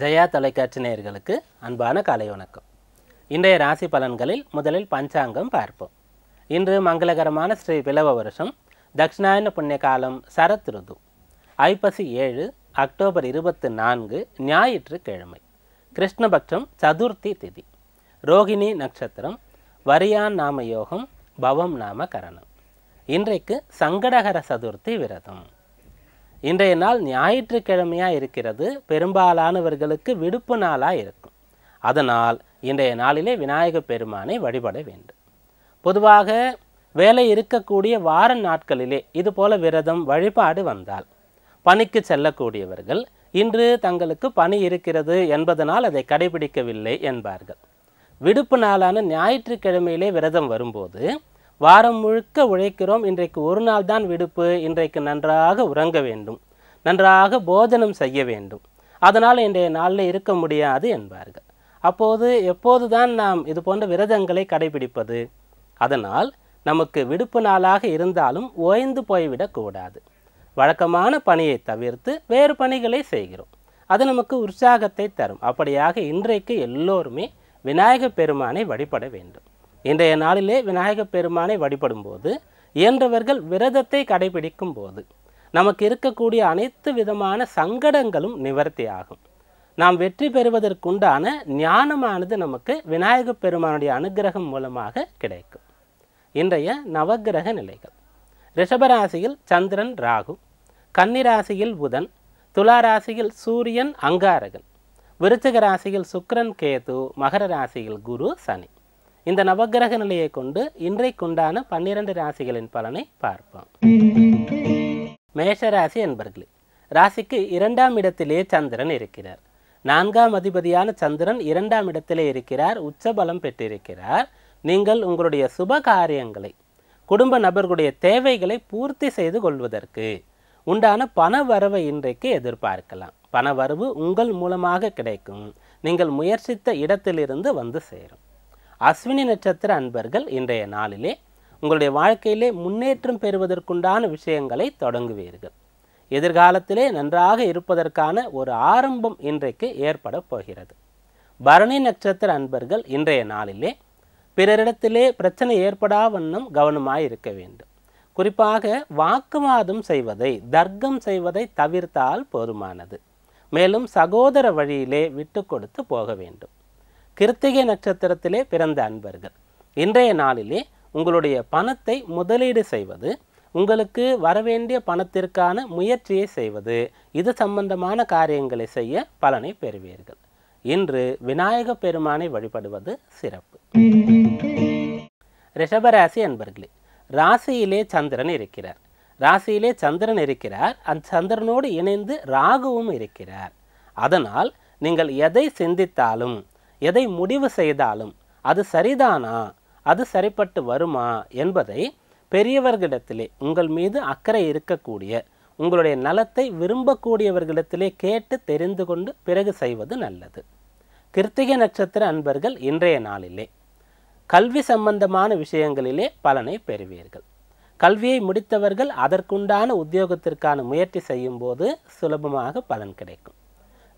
ஜயா தொலைக்காட்சி நேயர்களுக்கு அன்பான காலை வணக்கம் இன்றைய ராசி பலன்களில் முதலில் பஞ்சாங்கம் பார்ப்போம் இன்று மங்களகரமான ஸ்ரீ பிளவ வருஷம் தட்சிணாயன புண்ணிய காலம் சரத் ருது ஐப்பசி ஏழு அக்டோபர் இருபத்தி நான்கு ஞாயிற்றுக்கிழமை கிருஷ்ணபக்ஷம் சதுர்த்தி திதி ரோகிணி நட்சத்திரம் வரியான் நாம யோகம் பவம் நாம கரணம் இன்றைக்கு சங்கடகர சதுர்த்தி விரதம் இன்றைய நாள் ஞாயிற்றுக்கிழமையாக இருக்கிறது பெரும்பாலானவர்களுக்கு விடுப்பு நாளாக இருக்கும் அதனால் இன்றைய நாளிலே விநாயகப் பெருமானை வழிபட வேண்டும் பொதுவாக வேலை இருக்கக்கூடிய வார நாட்களிலே இது போல விரதம் வழிபாடு வந்தால் பணிக்கு செல்லக்கூடியவர்கள் இன்று தங்களுக்கு பணி இருக்கிறது என்பதனால் அதை கடைபிடிக்கவில்லை என்பார்கள் விடுப்பு நாளான ஞாயிற்றுக்கிழமையிலே விரதம் வரும்போது வாரம் முழுக்க உழைக்கிறோம் இன்றைக்கு ஒரு நாள் தான் விடுப்பு இன்றைக்கு நன்றாக உறங்க வேண்டும் நன்றாக போஜனம் செய்ய வேண்டும் அதனால் இன்றைய நாளில் இருக்க முடியாது என்பார்கள் அப்போது எப்போதுதான் நாம் இது போன்ற விரதங்களை கடைபிடிப்பது அதனால் நமக்கு விடுப்பு நாளாக இருந்தாலும் ஓய்ந்து போய்விடக்கூடாது வழக்கமான பணியை தவிர்த்து வேறு பணிகளை செய்கிறோம் அது நமக்கு உற்சாகத்தை தரும் அப்படியாக இன்றைக்கு எல்லோருமே விநாயகப் பெருமானை வழிபட வேண்டும் இன்றைய நாளிலே விநாயகப் பெருமானை வழிபடும் போது இயன்றவர்கள் விரதத்தை கடைபிடிக்கும் போது நமக்கு இருக்கக்கூடிய அனைத்து விதமான சங்கடங்களும் நிவர்த்தி ஆகும் நாம் வெற்றி பெறுவதற்குண்டான ஞானமானது நமக்கு விநாயகப் பெருமானுடைய அனுகிரகம் மூலமாக கிடைக்கும் இன்றைய நவகிரக நிலைகள் ரிஷபராசியில் சந்திரன் ராகு கன்னிராசியில் புதன் துளாராசியில் சூரியன் அங்காரகன் விருச்சிக ராசியில் சுக்கரன் கேது மகர ராசியில் குரு சனி இந்த நவகிரக நிலையை கொண்டு இன்றைக்குண்டான பன்னிரண்டு ராசிகளின் பலனை பார்ப்போம் மேஷராசி என்பர்களே ராசிக்கு இரண்டாம் இடத்திலே சந்திரன் இருக்கிறார் நான்காம் அதிபதியான சந்திரன் இரண்டாம் இடத்திலே இருக்கிறார் உச்சபலம் பெற்றிருக்கிறார் நீங்கள் உங்களுடைய சுப காரியங்களை குடும்ப நபர்களுடைய தேவைகளை பூர்த்தி செய்து கொள்வதற்கு உண்டான பண வரவை இன்றைக்கு எதிர்பார்க்கலாம் பண வரவு உங்கள் மூலமாக கிடைக்கும் நீங்கள் முயற்சித்த இடத்திலிருந்து வந்து சேரும் அஸ்வினி நட்சத்திர அன்பர்கள் இன்றைய நாளிலே உங்களுடைய வாழ்க்கையிலே முன்னேற்றம் பெறுவதற்குண்டான விஷயங்களை தொடங்குவீர்கள் எதிர்காலத்திலே நன்றாக இருப்பதற்கான ஒரு ஆரம்பம் இன்றைக்கு ஏற்பட போகிறது பரணி நட்சத்திர அன்பர்கள் இன்றைய நாளிலே பிறரிடத்திலே பிரச்சனை ஏற்படா வண்ணம் கவனமாய் இருக்க வேண்டும் குறிப்பாக வாக்குவாதம் செய்வதை தர்க்கம் செய்வதை தவிர்த்தால் போதுமானது மேலும் சகோதர வழியிலே விட்டு கொடுத்து போக வேண்டும் கிருத்திகை நட்சத்திரத்திலே பிறந்த அன்பர்கள் இன்றைய நாளிலே உங்களுடைய பணத்தை முதலீடு செய்வது உங்களுக்கு வரவேண்டிய பணத்திற்கான முயற்சியை செய்வது இது சம்பந்தமான காரியங்களை செய்ய பலனை பெறுவீர்கள் இன்று விநாயக பெருமானை வழிபடுவது சிறப்பு ரிஷபராசி அன்பர்களே ராசியிலே சந்திரன் இருக்கிறார் ராசியிலே சந்திரன் இருக்கிறார் அந்த சந்திரனோடு இணைந்து ராகுவும் இருக்கிறார் அதனால் நீங்கள் எதை சிந்தித்தாலும் எதை முடிவு செய்தாலும் அது சரிதானா அது சரிப்பட்டு வருமா என்பதை பெரியவர்களிடத்திலே உங்கள் மீது அக்கறை இருக்கக்கூடிய உங்களுடைய நலத்தை விரும்பக்கூடியவர்களிடத்திலே கேட்டு தெரிந்து கொண்டு பிறகு செய்வது நல்லது கிருத்திகை நட்சத்திர அன்பர்கள் இன்றைய நாளிலே கல்வி சம்பந்தமான விஷயங்களிலே பலனை பெறுவீர்கள் கல்வியை முடித்தவர்கள் அதற்குண்டான உத்தியோகத்திற்கான முயற்சி செய்யும் போது சுலபமாக பலன் கிடைக்கும்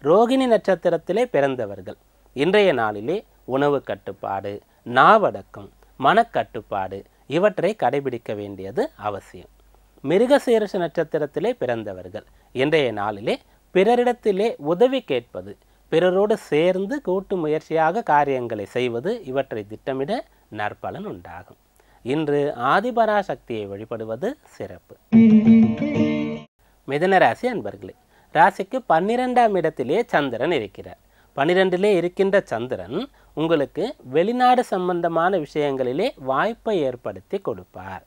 ரோகிணி நட்சத்திரத்திலே பிறந்தவர்கள் இன்றைய நாளிலே உணவு கட்டுப்பாடு நாவடக்கம் மனக்கட்டுப்பாடு இவற்றை கடைபிடிக்க வேண்டியது அவசியம் மிருகசீரஷ நட்சத்திரத்திலே பிறந்தவர்கள் இன்றைய நாளிலே பிறரிடத்திலே உதவி கேட்பது பிறரோடு சேர்ந்து கூட்டு முயற்சியாக காரியங்களை செய்வது இவற்றை திட்டமிட நற்பலன் உண்டாகும் இன்று ஆதிபராசக்தியை வழிபடுவது சிறப்பு மிதனராசி அன்பர்களே ராசிக்கு பன்னிரெண்டாம் இடத்திலே சந்திரன் இருக்கிறார் பனிரெண்டிலே இருக்கின்ற சந்திரன் உங்களுக்கு வெளிநாடு சம்பந்தமான விஷயங்களிலே வாய்ப்பை ஏற்படுத்தி கொடுப்பார்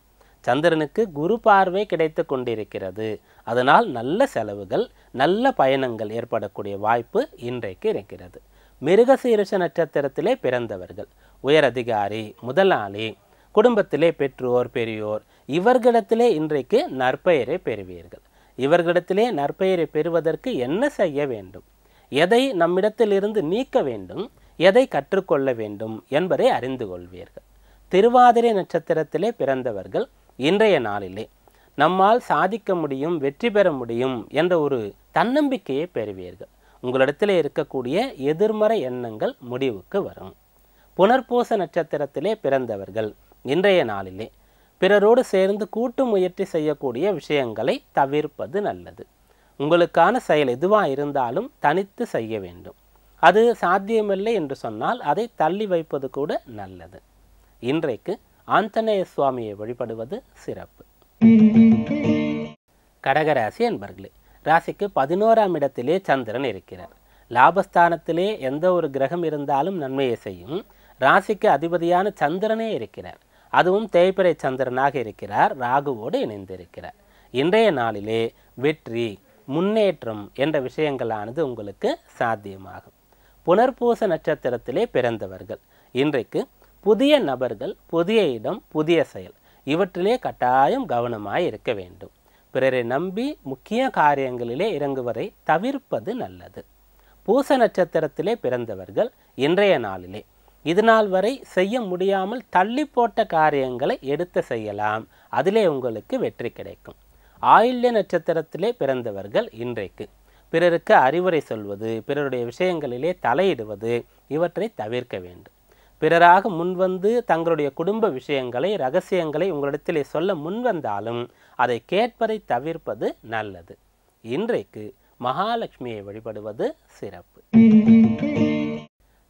சந்திரனுக்கு குரு பார்வை கிடைத்து கொண்டிருக்கிறது அதனால் நல்ல செலவுகள் நல்ல பயணங்கள் ஏற்படக்கூடிய வாய்ப்பு இன்றைக்கு இருக்கிறது மிருகசீரச நட்சத்திரத்திலே பிறந்தவர்கள் உயரதிகாரி முதலாளி குடும்பத்திலே பெற்றோர் பெரியோர் இவர்களிடத்திலே இன்றைக்கு நற்பெயரை பெறுவீர்கள் இவர்களிடத்திலே நற்பெயரை பெறுவதற்கு என்ன செய்ய வேண்டும் எதை நம்மிடத்திலிருந்து நீக்க வேண்டும் எதை கற்றுக்கொள்ள வேண்டும் என்பதை அறிந்து கொள்வீர்கள் திருவாதிரை நட்சத்திரத்திலே பிறந்தவர்கள் இன்றைய நாளிலே நம்மால் சாதிக்க முடியும் வெற்றி பெற முடியும் என்ற ஒரு தன்னம்பிக்கையை பெறுவீர்கள் உங்களிடத்தில் இருக்கக்கூடிய எதிர்மறை எண்ணங்கள் முடிவுக்கு வரும் புனர்பூச நட்சத்திரத்திலே பிறந்தவர்கள் இன்றைய நாளிலே பிறரோடு சேர்ந்து கூட்டு முயற்சி செய்யக்கூடிய விஷயங்களை தவிர்ப்பது நல்லது உங்களுக்கான செயல் எதுவாக இருந்தாலும் தனித்து செய்ய வேண்டும் அது சாத்தியமில்லை என்று சொன்னால் அதை தள்ளி வைப்பது கூட நல்லது இன்றைக்கு ஆஞ்சநேய சுவாமியை வழிபடுவது சிறப்பு கடகராசி என்பர்களே ராசிக்கு பதினோராம் இடத்திலே சந்திரன் இருக்கிறார் லாபஸ்தானத்திலே எந்த ஒரு கிரகம் இருந்தாலும் நன்மையை செய்யும் ராசிக்கு அதிபதியான சந்திரனே இருக்கிறார் அதுவும் தேய்பிறை சந்திரனாக இருக்கிறார் ராகுவோடு இணைந்திருக்கிறார் இன்றைய நாளிலே வெற்றி முன்னேற்றம் என்ற விஷயங்களானது உங்களுக்கு சாத்தியமாகும் புனர்பூச நட்சத்திரத்திலே பிறந்தவர்கள் இன்றைக்கு புதிய நபர்கள் புதிய இடம் புதிய செயல் இவற்றிலே கட்டாயம் கவனமாக இருக்க வேண்டும் பிறரை நம்பி முக்கிய காரியங்களிலே இறங்குவதை தவிர்ப்பது நல்லது பூச நட்சத்திரத்திலே பிறந்தவர்கள் இன்றைய நாளிலே இது நாள் வரை செய்ய முடியாமல் தள்ளி போட்ட காரியங்களை எடுத்து செய்யலாம் அதிலே உங்களுக்கு வெற்றி கிடைக்கும் ஆயுள்ய நட்சத்திரத்திலே பிறந்தவர்கள் இன்றைக்கு பிறருக்கு அறிவுரை சொல்வது பிறருடைய விஷயங்களிலே தலையிடுவது இவற்றை தவிர்க்க வேண்டும் பிறராக முன்வந்து தங்களுடைய குடும்ப விஷயங்களை ரகசியங்களை உங்களிடத்திலே சொல்ல முன்வந்தாலும் அதை கேட்பதை தவிர்ப்பது நல்லது இன்றைக்கு மகாலட்சுமியை வழிபடுவது சிறப்பு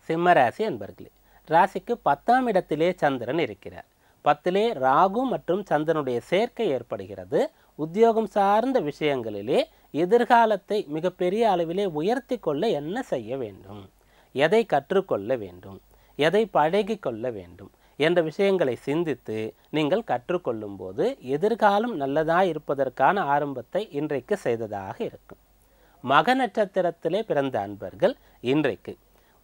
சிம்மராசி என்பர்களே ராசிக்கு பத்தாம் இடத்திலே சந்திரன் இருக்கிறார் பத்திலே ராகு மற்றும் சந்திரனுடைய சேர்க்கை ஏற்படுகிறது உத்தியோகம் சார்ந்த விஷயங்களிலே எதிர்காலத்தை மிகப்பெரிய அளவிலே உயர்த்தி கொள்ள என்ன செய்ய வேண்டும் எதை கற்றுக்கொள்ள வேண்டும் எதை பழகி கொள்ள வேண்டும் என்ற விஷயங்களை சிந்தித்து நீங்கள் கற்றுக்கொள்ளும் போது எதிர்காலம் நல்லதாக இருப்பதற்கான ஆரம்பத்தை இன்றைக்கு செய்ததாக இருக்கும் மக நட்சத்திரத்திலே பிறந்த அன்பர்கள் இன்றைக்கு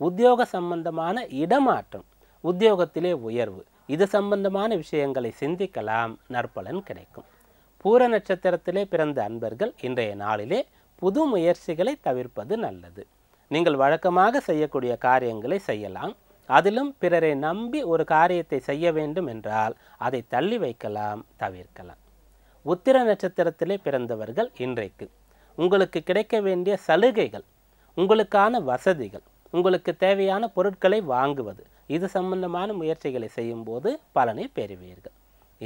உத்தியோக சம்பந்தமான இடமாற்றம் உத்தியோகத்திலே உயர்வு இது சம்பந்தமான விஷயங்களை சிந்திக்கலாம் நற்பலன் கிடைக்கும் பூர நட்சத்திரத்திலே பிறந்த அன்பர்கள் இன்றைய நாளிலே புது முயற்சிகளை தவிர்ப்பது நல்லது நீங்கள் வழக்கமாக செய்யக்கூடிய காரியங்களை செய்யலாம் அதிலும் பிறரை நம்பி ஒரு காரியத்தை செய்ய வேண்டும் என்றால் அதை தள்ளி வைக்கலாம் தவிர்க்கலாம் உத்திர நட்சத்திரத்திலே பிறந்தவர்கள் இன்றைக்கு உங்களுக்கு கிடைக்க வேண்டிய சலுகைகள் உங்களுக்கான வசதிகள் உங்களுக்கு தேவையான பொருட்களை வாங்குவது இது சம்பந்தமான முயற்சிகளை செய்யும்போது பலனை பெறுவீர்கள்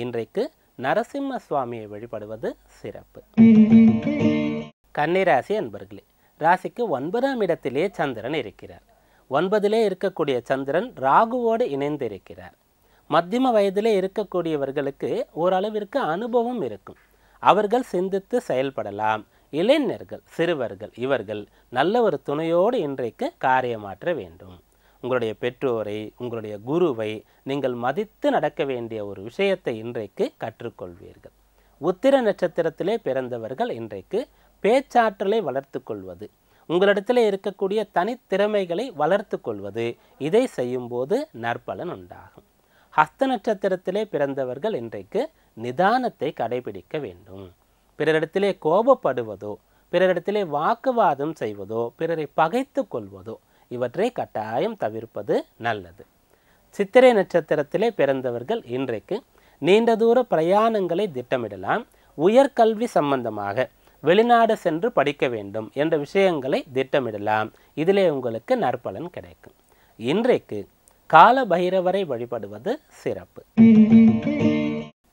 இன்றைக்கு நரசிம்ம சுவாமியை வழிபடுவது சிறப்பு கன்னிராசி அன்பர்களே ராசிக்கு ஒன்பதாம் இடத்திலே சந்திரன் இருக்கிறார் ஒன்பதிலே இருக்கக்கூடிய சந்திரன் ராகுவோடு இணைந்து இருக்கிறார் மத்தியம வயதிலே இருக்கக்கூடியவர்களுக்கு ஓரளவிற்கு அனுபவம் இருக்கும் அவர்கள் சிந்தித்து செயல்படலாம் இளைஞர்கள் சிறுவர்கள் இவர்கள் நல்ல ஒரு துணையோடு இன்றைக்கு காரியமாற்ற வேண்டும் உங்களுடைய பெற்றோரை உங்களுடைய குருவை நீங்கள் மதித்து நடக்க வேண்டிய ஒரு விஷயத்தை இன்றைக்கு கற்றுக்கொள்வீர்கள் உத்திர நட்சத்திரத்திலே பிறந்தவர்கள் இன்றைக்கு பேச்சாற்றலை வளர்த்து கொள்வது உங்களிடத்தில் இருக்கக்கூடிய தனித்திறமைகளை வளர்த்து கொள்வது இதை செய்யும்போது நற்பலன் உண்டாகும் ஹஸ்த நட்சத்திரத்திலே பிறந்தவர்கள் இன்றைக்கு நிதானத்தை கடைபிடிக்க வேண்டும் பிறரிடத்திலே கோபப்படுவதோ பிறரிடத்திலே வாக்குவாதம் செய்வதோ பிறரை பகைத்து கொள்வதோ இவற்றை கட்டாயம் தவிர்ப்பது நல்லது சித்திரை நட்சத்திரத்திலே பிறந்தவர்கள் இன்றைக்கு நீண்ட தூர பிரயாணங்களை திட்டமிடலாம் உயர்கல்வி சம்பந்தமாக வெளிநாடு சென்று படிக்க வேண்டும் என்ற விஷயங்களை திட்டமிடலாம் இதிலே உங்களுக்கு நற்பலன் கிடைக்கும் இன்றைக்கு கால பைரவரை வழிபடுவது சிறப்பு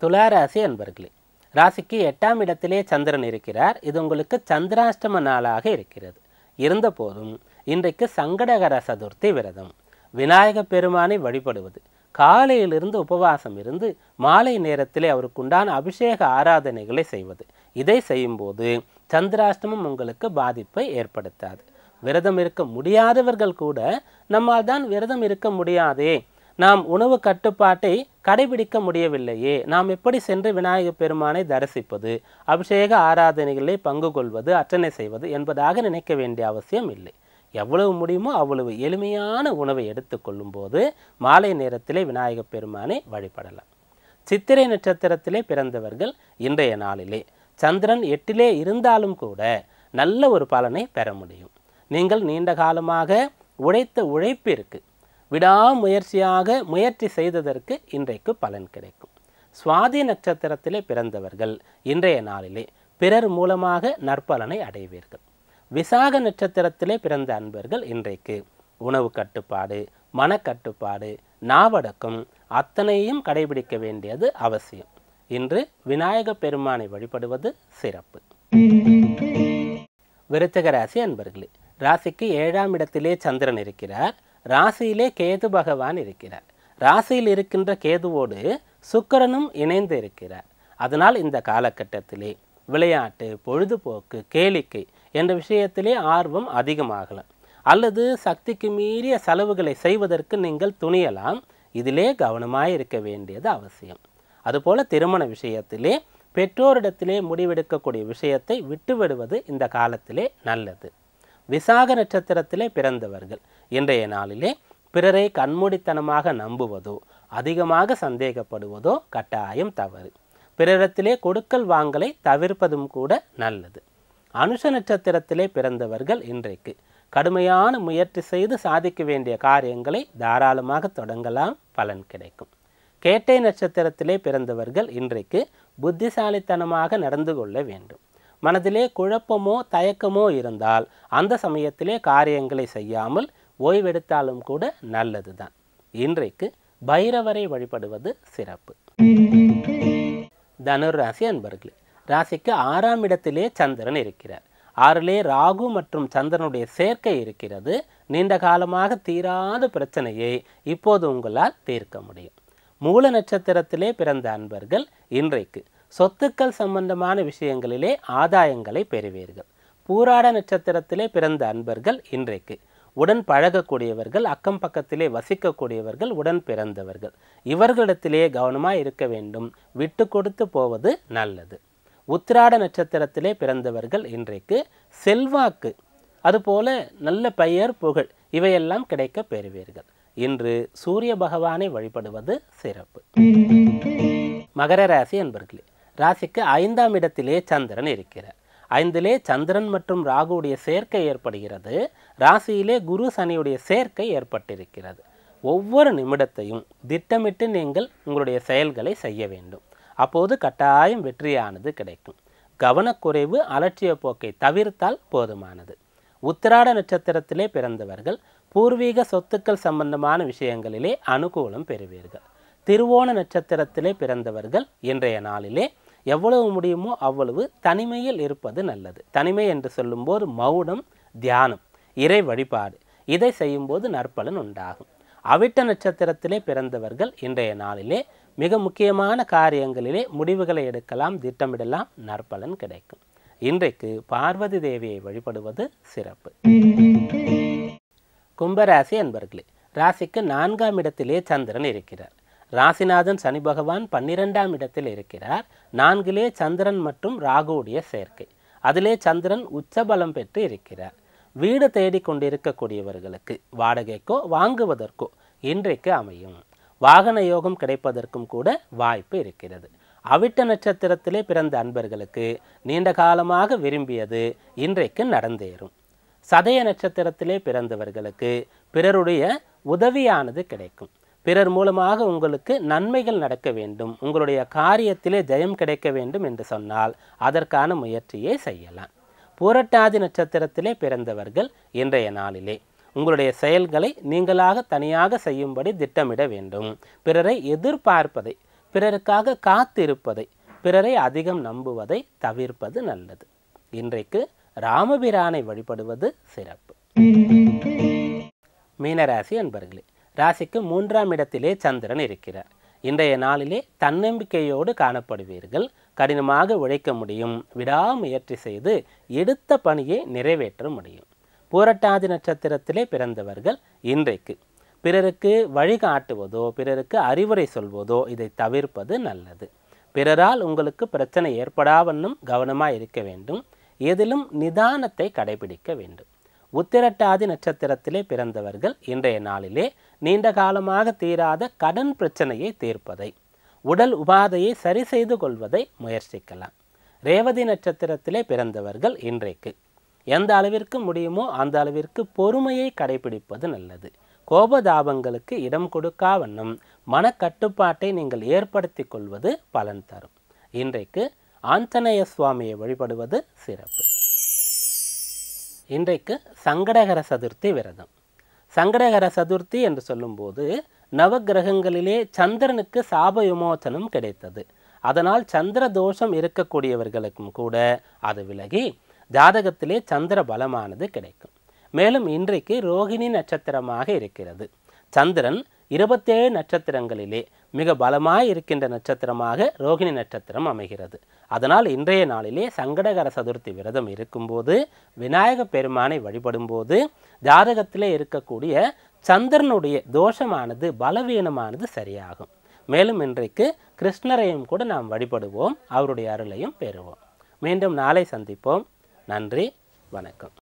துளாராசி அன்பர்களே ராசிக்கு எட்டாம் இடத்திலே சந்திரன் இருக்கிறார் இது உங்களுக்கு சந்திராஷ்டம நாளாக இருக்கிறது இருந்தபோதும் இன்றைக்கு சங்கடகர சதுர்த்தி விரதம் விநாயக பெருமானை வழிபடுவது காலையிலிருந்து உபவாசம் இருந்து மாலை நேரத்திலே அவருக்குண்டான அபிஷேக ஆராதனைகளை செய்வது இதை செய்யும்போது சந்திராஷ்டமம் உங்களுக்கு பாதிப்பை ஏற்படுத்தாது விரதம் இருக்க முடியாதவர்கள் கூட நம்மால் தான் விரதம் இருக்க முடியாதே நாம் உணவு கட்டுப்பாட்டை கடைபிடிக்க முடியவில்லையே நாம் எப்படி சென்று விநாயகப் பெருமானை தரிசிப்பது அபிஷேக ஆராதனைகளில் பங்கு கொள்வது அர்ச்சனை செய்வது என்பதாக நினைக்க வேண்டிய அவசியம் இல்லை எவ்வளவு முடியுமோ அவ்வளவு எளிமையான உணவை எடுத்துக்கொள்ளும் போது மாலை நேரத்திலே விநாயகப் பெருமானை வழிபடலாம் சித்திரை நட்சத்திரத்திலே பிறந்தவர்கள் இன்றைய நாளிலே சந்திரன் எட்டிலே இருந்தாலும் கூட நல்ல ஒரு பலனை பெற முடியும் நீங்கள் நீண்ட காலமாக உழைத்த உழைப்பிற்கு விடாமுயற்சியாக முயற்சி செய்ததற்கு இன்றைக்கு பலன் கிடைக்கும் சுவாதி நட்சத்திரத்திலே பிறந்தவர்கள் இன்றைய நாளிலே பிறர் மூலமாக நற்பலனை அடைவீர்கள் விசாக நட்சத்திரத்திலே பிறந்த அன்பர்கள் இன்றைக்கு உணவு கட்டுப்பாடு மனக்கட்டுப்பாடு நாவடக்கம் அத்தனையும் கடைபிடிக்க வேண்டியது அவசியம் இன்று விநாயக பெருமானை வழிபடுவது சிறப்பு விருத்தக ராசி அன்பர்களே ராசிக்கு ஏழாம் இடத்திலே சந்திரன் இருக்கிறார் ராசியிலே கேது பகவான் இருக்கிறார் ராசியில் இருக்கின்ற கேதுவோடு சுக்கரனும் இணைந்து இருக்கிறார் அதனால் இந்த காலகட்டத்திலே விளையாட்டு பொழுதுபோக்கு கேளிக்கை என்ற விஷயத்திலே ஆர்வம் அதிகமாகலாம் அல்லது சக்திக்கு மீறிய செலவுகளை செய்வதற்கு நீங்கள் துணியலாம் இதிலே கவனமாக இருக்க வேண்டியது அவசியம் அதுபோல் திருமண விஷயத்திலே பெற்றோரிடத்திலே முடிவெடுக்கக்கூடிய விஷயத்தை விட்டுவிடுவது இந்த காலத்திலே நல்லது விசாக நட்சத்திரத்திலே பிறந்தவர்கள் இன்றைய நாளிலே பிறரை கண்மூடித்தனமாக நம்புவதோ அதிகமாக சந்தேகப்படுவதோ கட்டாயம் தவறு பிறரிடத்திலே கொடுக்கல் வாங்கலை தவிர்ப்பதும் கூட நல்லது அனுஷ நட்சத்திரத்திலே பிறந்தவர்கள் இன்றைக்கு கடுமையான முயற்சி செய்து சாதிக்க வேண்டிய காரியங்களை தாராளமாக தொடங்கலாம் பலன் கிடைக்கும் கேட்டை நட்சத்திரத்திலே பிறந்தவர்கள் இன்றைக்கு புத்திசாலித்தனமாக நடந்து கொள்ள வேண்டும் மனதிலே குழப்பமோ தயக்கமோ இருந்தால் அந்த சமயத்திலே காரியங்களை செய்யாமல் ஓய்வெடுத்தாலும் கூட நல்லது தான் இன்றைக்கு பைரவரை வழிபடுவது சிறப்பு தனுராசி அன்பர்களே ராசிக்கு ஆறாம் இடத்திலே சந்திரன் இருக்கிறார் ஆறிலே ராகு மற்றும் சந்திரனுடைய சேர்க்கை இருக்கிறது நீண்ட காலமாக தீராத பிரச்சனையை இப்போது உங்களால் தீர்க்க முடியும் மூல நட்சத்திரத்திலே பிறந்த அன்பர்கள் இன்றைக்கு சொத்துக்கள் சம்பந்தமான விஷயங்களிலே ஆதாயங்களை பெறுவீர்கள் பூராட நட்சத்திரத்திலே பிறந்த அன்பர்கள் இன்றைக்கு உடன் பழகக்கூடியவர்கள் அக்கம் பக்கத்திலே வசிக்கக்கூடியவர்கள் உடன் பிறந்தவர்கள் இவர்களிடத்திலே கவனமாக இருக்க வேண்டும் விட்டு கொடுத்து போவது நல்லது உத்திராட நட்சத்திரத்திலே பிறந்தவர்கள் இன்றைக்கு செல்வாக்கு அதுபோல நல்ல பெயர் புகழ் இவையெல்லாம் கிடைக்க பெறுவீர்கள் இன்று சூரிய பகவானை வழிபடுவது சிறப்பு மகர ராசி என்பர்களே ராசிக்கு ஐந்தாம் இடத்திலே சந்திரன் இருக்கிறார் ஐந்திலே சந்திரன் மற்றும் ராகுடைய சேர்க்கை ஏற்படுகிறது ராசியிலே குரு சனியுடைய சேர்க்கை ஏற்பட்டிருக்கிறது ஒவ்வொரு நிமிடத்தையும் திட்டமிட்டு நீங்கள் உங்களுடைய செயல்களை செய்ய வேண்டும் அப்போது கட்டாயம் வெற்றியானது கிடைக்கும் கவனக்குறைவு அலட்சிய போக்கை தவிர்த்தால் போதுமானது உத்திராட நட்சத்திரத்திலே பிறந்தவர்கள் பூர்வீக சொத்துக்கள் சம்பந்தமான விஷயங்களிலே அனுகூலம் பெறுவீர்கள் திருவோண நட்சத்திரத்திலே பிறந்தவர்கள் இன்றைய நாளிலே எவ்வளவு முடியுமோ அவ்வளவு தனிமையில் இருப்பது நல்லது தனிமை என்று சொல்லும்போது மௌனம் தியானம் இறை வழிபாடு இதை செய்யும்போது நற்பலன் உண்டாகும் அவிட்ட நட்சத்திரத்திலே பிறந்தவர்கள் இன்றைய நாளிலே மிக முக்கியமான காரியங்களிலே முடிவுகளை எடுக்கலாம் திட்டமிடலாம் நற்பலன் கிடைக்கும் இன்றைக்கு பார்வதி தேவியை வழிபடுவது சிறப்பு கும்பராசி அன்பர்களே ராசிக்கு நான்காம் இடத்திலே சந்திரன் இருக்கிறார் ராசிநாதன் சனி பகவான் பன்னிரெண்டாம் இடத்தில் இருக்கிறார் நான்கிலே சந்திரன் மற்றும் ராகுடைய சேர்க்கை அதிலே சந்திரன் உச்சபலம் பெற்று இருக்கிறார் வீடு தேடிக்கொண்டிருக்கக்கூடியவர்களுக்கு வாடகைக்கோ வாங்குவதற்கோ இன்றைக்கு அமையும் வாகன யோகம் கிடைப்பதற்கும் கூட வாய்ப்பு இருக்கிறது அவிட்ட நட்சத்திரத்திலே பிறந்த அன்பர்களுக்கு நீண்ட காலமாக விரும்பியது இன்றைக்கு நடந்தேறும் சதய நட்சத்திரத்திலே பிறந்தவர்களுக்கு பிறருடைய உதவியானது கிடைக்கும் பிறர் மூலமாக உங்களுக்கு நன்மைகள் நடக்க வேண்டும் உங்களுடைய காரியத்திலே ஜெயம் கிடைக்க வேண்டும் என்று சொன்னால் அதற்கான முயற்சியை செய்யலாம் புரட்டாதி நட்சத்திரத்திலே பிறந்தவர்கள் இன்றைய நாளிலே உங்களுடைய செயல்களை நீங்களாக தனியாக செய்யும்படி திட்டமிட வேண்டும் பிறரை எதிர்பார்ப்பதை பிறருக்காக காத்திருப்பதை பிறரை அதிகம் நம்புவதை தவிர்ப்பது நல்லது இன்றைக்கு ராமபிரானை வழிபடுவது சிறப்பு மீனராசி அன்பர்களே ராசிக்கு மூன்றாம் இடத்திலே சந்திரன் இருக்கிறார் இன்றைய நாளிலே தன்னம்பிக்கையோடு காணப்படுவீர்கள் கடினமாக உழைக்க முடியும் விடாமுயற்சி செய்து எடுத்த பணியை நிறைவேற்ற முடியும் பூரட்டாதி நட்சத்திரத்திலே பிறந்தவர்கள் இன்றைக்கு பிறருக்கு வழிகாட்டுவதோ பிறருக்கு அறிவுரை சொல்வதோ இதை தவிர்ப்பது நல்லது பிறரால் உங்களுக்கு பிரச்சனை ஏற்படாவண்ணும் கவனமாக இருக்க வேண்டும் எதிலும் நிதானத்தை கடைபிடிக்க வேண்டும் உத்திரட்டாதி நட்சத்திரத்திலே பிறந்தவர்கள் இன்றைய நாளிலே நீண்ட காலமாக தீராத கடன் பிரச்சனையை தீர்ப்பதை உடல் உபாதையை சரி செய்து கொள்வதை முயற்சிக்கலாம் ரேவதி நட்சத்திரத்திலே பிறந்தவர்கள் இன்றைக்கு எந்த அளவிற்கு முடியுமோ அந்த அளவிற்கு பொறுமையை கடைபிடிப்பது நல்லது கோபதாபங்களுக்கு இடம் கொடுக்கா வண்ணம் மனக்கட்டுப்பாட்டை நீங்கள் ஏற்படுத்தி கொள்வது பலன் தரும் இன்றைக்கு ஆஞ்சநேய சுவாமியை வழிபடுவது சிறப்பு இன்றைக்கு சங்கடகர சதுர்த்தி விரதம் சங்கடகர சதுர்த்தி என்று சொல்லும்போது நவகிரகங்களிலே சந்திரனுக்கு சாப விமோச்சனம் கிடைத்தது அதனால் சந்திர தோஷம் இருக்கக்கூடியவர்களுக்கும் கூட அது விலகி ஜாதகத்திலே சந்திர பலமானது கிடைக்கும் மேலும் இன்றைக்கு ரோகிணி நட்சத்திரமாக இருக்கிறது சந்திரன் இருபத்தேழு நட்சத்திரங்களிலே மிக பலமாய் இருக்கின்ற நட்சத்திரமாக ரோகிணி நட்சத்திரம் அமைகிறது அதனால் இன்றைய நாளிலே சங்கடகர சதுர்த்தி விரதம் இருக்கும்போது விநாயக பெருமானை வழிபடும்போது ஜாதகத்திலே இருக்கக்கூடிய சந்திரனுடைய தோஷமானது பலவீனமானது சரியாகும் மேலும் இன்றைக்கு கிருஷ்ணரையும் கூட நாம் வழிபடுவோம் அவருடைய அருளையும் பெறுவோம் மீண்டும் நாளை சந்திப்போம் நன்றி வணக்கம்